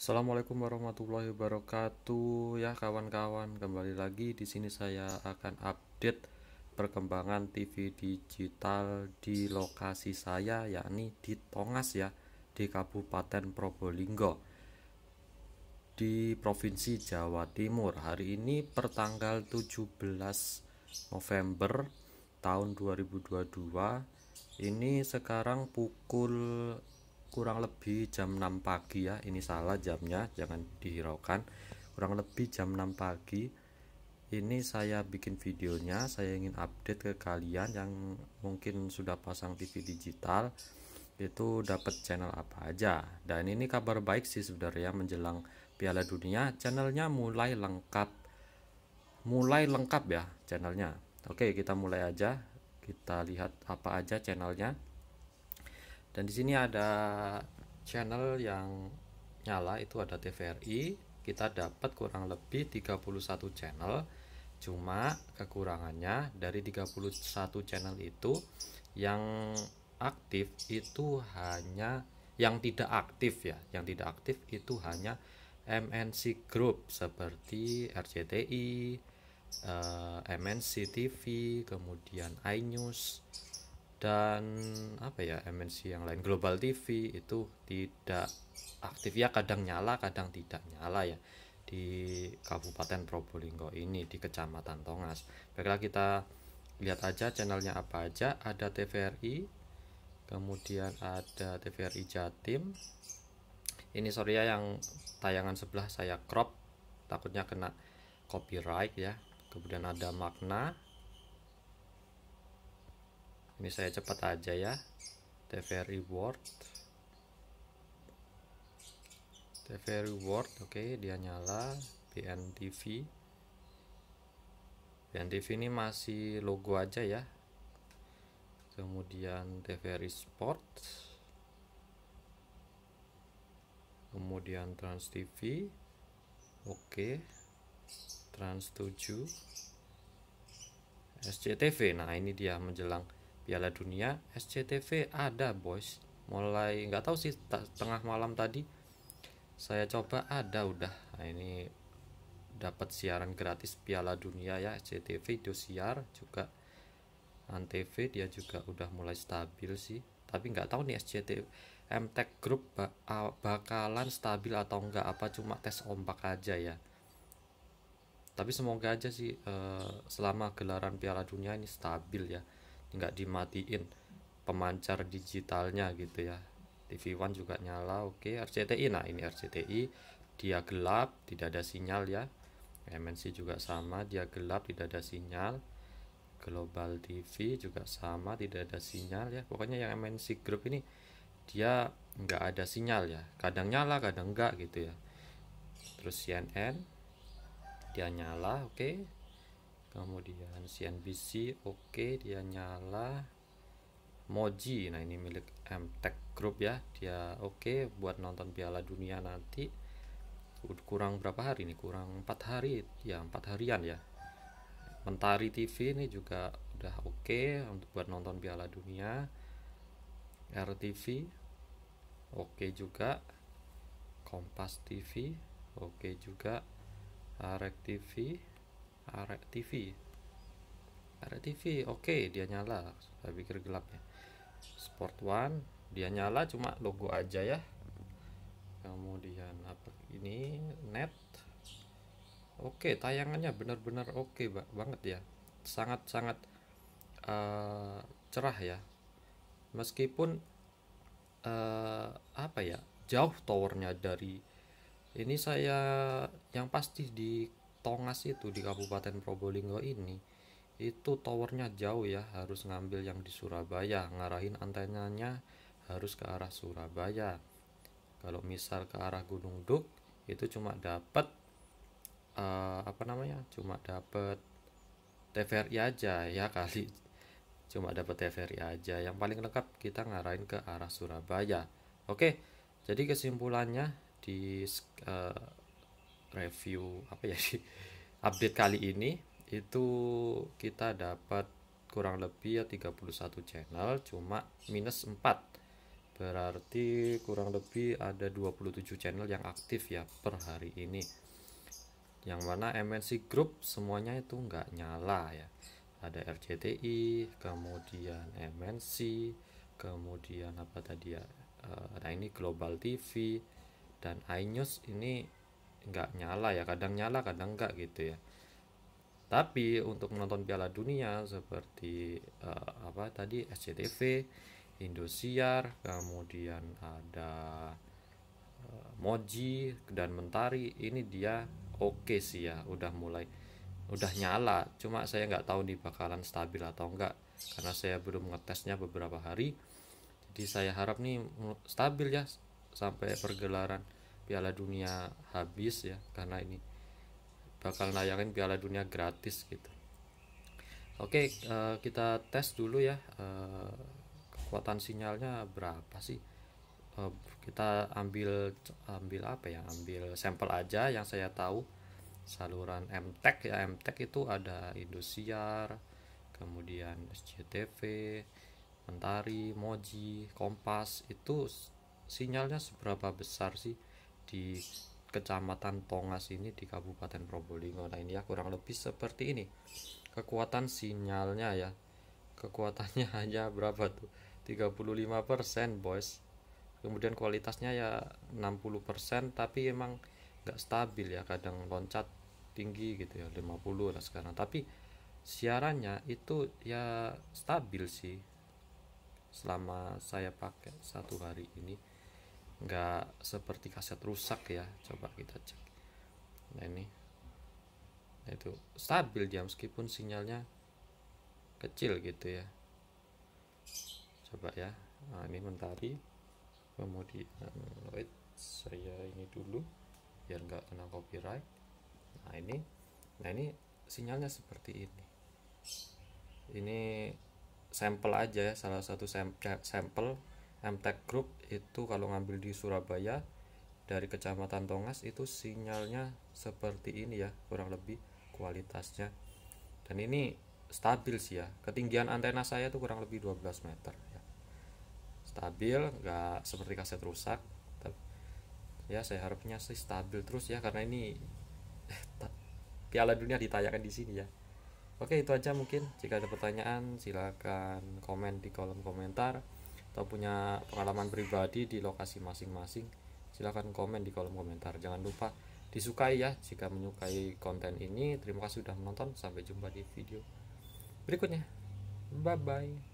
Assalamualaikum warahmatullahi wabarakatuh. Ya kawan-kawan, kembali lagi di sini saya akan update perkembangan TV digital di lokasi saya yakni di Tongas ya, di Kabupaten Probolinggo. Di Provinsi Jawa Timur. Hari ini pertanggal 17 November tahun 2022. Ini sekarang pukul kurang lebih jam 6 pagi ya ini salah jamnya jangan dihiraukan kurang lebih jam 6 pagi ini saya bikin videonya saya ingin update ke kalian yang mungkin sudah pasang TV digital itu dapat channel apa aja dan ini kabar baik sih sebenarnya menjelang Piala Dunia channelnya mulai lengkap mulai lengkap ya channelnya oke kita mulai aja kita lihat apa aja channelnya dan di sini ada channel yang nyala itu ada TVRI kita dapat kurang lebih 31 channel cuma kekurangannya dari 31 channel itu yang aktif itu hanya yang tidak aktif ya yang tidak aktif itu hanya MNC Group seperti RCTI, eh, MNC TV, kemudian iNews, dan apa ya MNC yang lain Global TV itu tidak aktif ya kadang nyala kadang tidak nyala ya di Kabupaten Probolinggo ini di Kecamatan Tongas baiklah kita lihat aja channelnya apa aja ada TVRI kemudian ada TVRI Jatim ini sorry ya yang tayangan sebelah saya crop takutnya kena copyright ya kemudian ada makna ini saya cepat aja ya TV reward TV reward oke okay, dia nyala BNTV BNTV ini masih logo aja ya kemudian TVRI Sport kemudian Trans TV oke okay. Trans 7 SCTV nah ini dia menjelang Piala Dunia SCTV ada boys mulai nggak tahu sih tengah malam tadi saya coba ada udah nah, ini dapat siaran gratis Piala Dunia ya SCTV itu siar juga Antv dia juga udah mulai stabil sih tapi nggak tahu nih SCTV MTech Group bakalan stabil atau enggak apa cuma tes ombak aja ya tapi semoga aja sih eh, selama gelaran Piala Dunia ini stabil ya nggak dimatiin pemancar digitalnya gitu ya TV One juga nyala oke okay. RCTI nah ini RCTI dia gelap tidak ada sinyal ya MNC juga sama dia gelap tidak ada sinyal Global TV juga sama tidak ada sinyal ya pokoknya yang MNC Group ini dia nggak ada sinyal ya kadang nyala kadang enggak gitu ya terus CNN dia nyala oke okay kemudian CNBC oke okay, dia nyala Moji nah ini milik Mtech Group ya dia oke okay, buat nonton Piala Dunia nanti kurang berapa hari nih kurang empat hari ya empat harian ya Mentari TV ini juga udah oke okay untuk buat nonton Piala Dunia RTV oke okay juga Kompas TV oke okay juga Arek TV arek TV arek TV oke okay, dia nyala saya pikir gelap ya sport one dia nyala cuma logo aja ya kemudian apa ini net oke okay, tayangannya benar-benar oke okay banget ya sangat-sangat uh, cerah ya meskipun uh, apa ya jauh towernya dari ini saya yang pasti di Tongas itu di Kabupaten Probolinggo ini itu towernya jauh ya harus ngambil yang di Surabaya ngarahin antenanya harus ke arah Surabaya kalau misal ke arah Gunung Duk itu cuma dapat uh, eh, apa namanya cuma dapat TVRI aja ya kali cuma dapat TVRI aja yang paling lengkap kita ngarahin ke arah Surabaya oke jadi kesimpulannya di uh, review apa ya sih update kali ini itu kita dapat kurang lebih ya 31 channel cuma minus 4 berarti kurang lebih ada 27 channel yang aktif ya per hari ini yang mana MNC Group semuanya itu nggak nyala ya ada RCTI kemudian MNC kemudian apa tadi ya eh, ada nah ini Global TV dan iNews ini nggak nyala ya kadang nyala kadang nggak gitu ya tapi untuk menonton Piala Dunia seperti uh, apa tadi SCTV, Indosiar, kemudian ada uh, Moji dan Mentari ini dia oke okay sih ya, udah mulai udah nyala. Cuma saya nggak tahu nih bakalan stabil atau enggak karena saya belum ngetesnya beberapa hari. Jadi saya harap nih stabil ya sampai pergelaran Piala Dunia habis ya karena ini bakal nayangin Piala Dunia gratis gitu. Oke, uh, kita tes dulu ya uh, kekuatan sinyalnya berapa sih? Uh, kita ambil ambil apa ya? Ambil sampel aja yang saya tahu saluran MTech ya MTech itu ada Indosiar, kemudian SCTV, Mentari, Moji, Kompas itu sinyalnya seberapa besar sih? di Kecamatan Tongas ini di Kabupaten Probolinggo. Nah, ini ya kurang lebih seperti ini. Kekuatan sinyalnya ya. Kekuatannya hanya berapa tuh? 35% persen boys. Kemudian kualitasnya ya 60% persen. tapi emang nggak stabil ya kadang loncat tinggi gitu ya 50 lah sekarang tapi siarannya itu ya stabil sih selama saya pakai satu hari ini nggak seperti kaset rusak ya coba kita cek nah ini nah, itu stabil dia meskipun sinyalnya kecil gitu ya coba ya nah, ini mentari kemudian hmm, wait saya ini dulu biar nggak kena copyright nah ini nah ini sinyalnya seperti ini ini sampel aja ya salah satu sampel MTEK Group itu kalau ngambil di Surabaya dari Kecamatan Tongas itu sinyalnya seperti ini ya kurang lebih kualitasnya dan ini stabil sih ya ketinggian antena saya itu kurang lebih 12 meter ya. stabil nggak seperti kaset rusak ya saya harapnya sih stabil terus ya karena ini Piala Dunia ditayangkan di sini ya Oke itu aja mungkin jika ada pertanyaan silahkan komen di kolom komentar atau punya pengalaman pribadi di lokasi masing-masing silahkan komen di kolom komentar jangan lupa disukai ya jika menyukai konten ini terima kasih sudah menonton sampai jumpa di video berikutnya bye bye